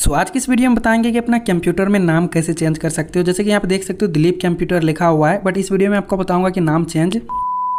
सो so, आज की इस वीडियो में बताएंगे कि अपना कंप्यूटर में नाम कैसे चेंज कर सकते हो जैसे कि यहाँ पे देख सकते हो दिलीप कंप्यूटर लिखा हुआ है बट इस वीडियो में आपको बताऊंगा कि नाम चेंज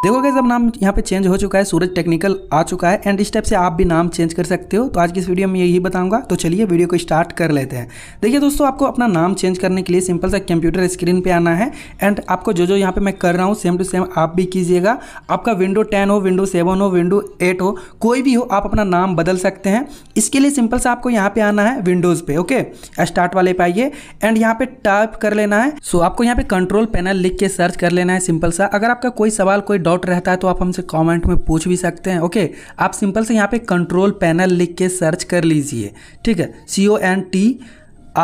देखो कैसे अब नाम यहाँ पे चेंज हो चुका है सूरज टेक्निकल आ चुका है एंड इस टाइप से आप भी नाम चेंज कर सकते हो तो आज की इस वीडियो में यही बताऊंगा तो चलिए वीडियो को स्टार्ट कर लेते हैं देखिए दोस्तों आपको अपना नाम चेंज करने के लिए सिंपल सा कंप्यूटर स्क्रीन पे आना है एंड आपको जो जो यहाँ पे मैं कर रहा हूँ सेम टू सेम आप भी कीजिएगा आपका विंडो टेन हो विंडो सेवन हो विंडो एट हो कोई भी हो आप अपना नाम बदल सकते हैं इसके लिए सिंपल सा आपको यहाँ पे आना है विंडोज़ पे ओके स्टार्ट वाले पे आइए एंड यहाँ पे टाइप कर लेना है सो आपको यहाँ पे कंट्रोल पैनल लिख के सर्च कर लेना है सिंपल सा अगर आपका कोई सवाल कोई डाउट रहता है तो आप हमसे कमेंट में पूछ भी सकते हैं ओके आप सिंपल से यहाँ पे कंट्रोल पैनल लिख के सर्च कर लीजिए ठीक है C O N T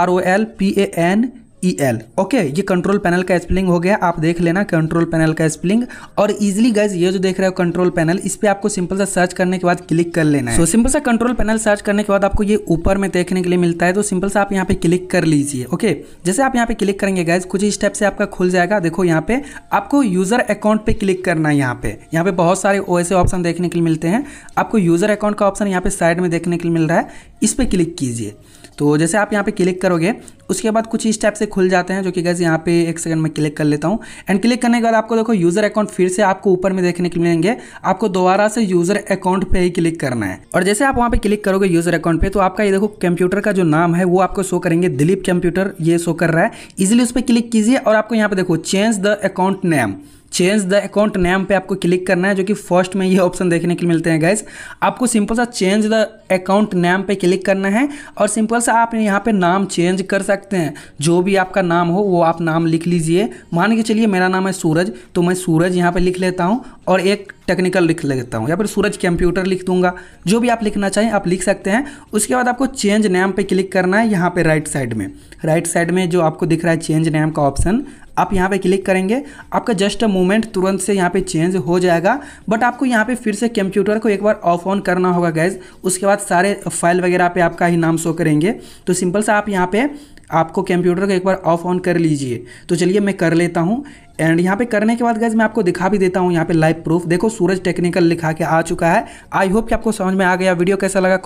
R O L P A N E L okay ये कंट्रोल पैनल का स्पेलिंग हो गया आप देख लेना कंट्रोल पैनल का स्पेलिंग और इजिली गाइज ये जो देख रहे हो कंट्रोल पैनल इस पर आपको सिंपल सा सर्च करने के बाद क्लिक कर लेना है सो so, सिंपल सा कंट्रोल पैनल सर्च करने के बाद आपको ये ऊपर में देखने के लिए मिलता है तो सिंपल सा आप यहाँ पे क्लिक कर लीजिए ओके जैसे आप यहाँ पे क्लिक करेंगे गाइज कुछ स्टेप से आपका खुल जाएगा देखो यहाँ पे आपको यूजर अकाउंट पे क्लिक करना है यहाँ पे यहाँ पे बहुत सारे ऐसे ऑप्शन देखने के लिए मिलते हैं आपको यूजर अकाउंट का ऑप्शन यहाँ पे साइड में देखने के लिए मिल रहा है इस पर क्लिक कीजिए तो जैसे आप यहाँ पे क्लिक करोगे उसके बाद कुछ स्टेप से से खुल जाते हैं जो कि गैस यहाँ पे एक सेकंड में क्लिक कर लेता हूँ एंड क्लिक करने के बाद आपको देखो यूज़र अकाउंट फिर से आपको ऊपर में देखने के मिलेंगे आपको दोबारा से यूज़र अकाउंट पे ही क्लिक करना है और जैसे आप वहाँ पे क्लिक करोगे यूज़र अकाउंट पे तो आपका ये देखो कंप्यूटर का जो नाम है वो आपको शो करेंगे दिलीप कंप्यूटर ये शो कर रहा है इजिली उस पर क्लिक कीजिए और आपको यहाँ पे देखो change the account name change the account name पे आपको क्लिक करना है जो कि फर्स्ट में ये ऑप्शन देखने के मिलते हैं गाइज आपको सिंपल सा चेंज द अकाउंट नेम पे क्लिक करना है और सिंपल सा आप यहाँ पे नाम चेंज कर सकते हैं जो भी आपका नाम हो वो आप नाम लिख लीजिए मान के चलिए मेरा नाम है सूरज तो मैं सूरज यहाँ पर लिख लेता हूँ और एक टेक्निकल लिख लेता हूँ या फिर सूरज कंप्यूटर लिख दूंगा जो भी आप लिखना चाहें आप लिख सकते हैं उसके बाद आपको चेंज नेम पे क्लिक करना है यहाँ पे राइट साइड में राइट साइड में जो आपको दिख रहा है चेंज नेम का ऑप्शन आप यहाँ पे क्लिक करेंगे आपका जस्ट अ मोमेंट तुरंत से यहाँ पे चेंज हो जाएगा बट आपको यहाँ पे फिर से कंप्यूटर को एक बार ऑफ ऑन करना होगा गैज़ उसके बाद सारे फाइल वगैरह पे आपका ही नाम शो करेंगे तो सिंपल सा आप यहाँ पे आपको कंप्यूटर को एक बार ऑफ ऑन कर लीजिए तो चलिए मैं कर लेता हूँ एंड यहाँ पे करने के बाद गैज़ मैं आपको दिखा भी देता हूँ यहाँ पे लाइव प्रूफ देखो सूरज टेक्निकल लिखा के आ चुका है आई होप कि आपको समझ में आ गया वीडियो कैसा लगा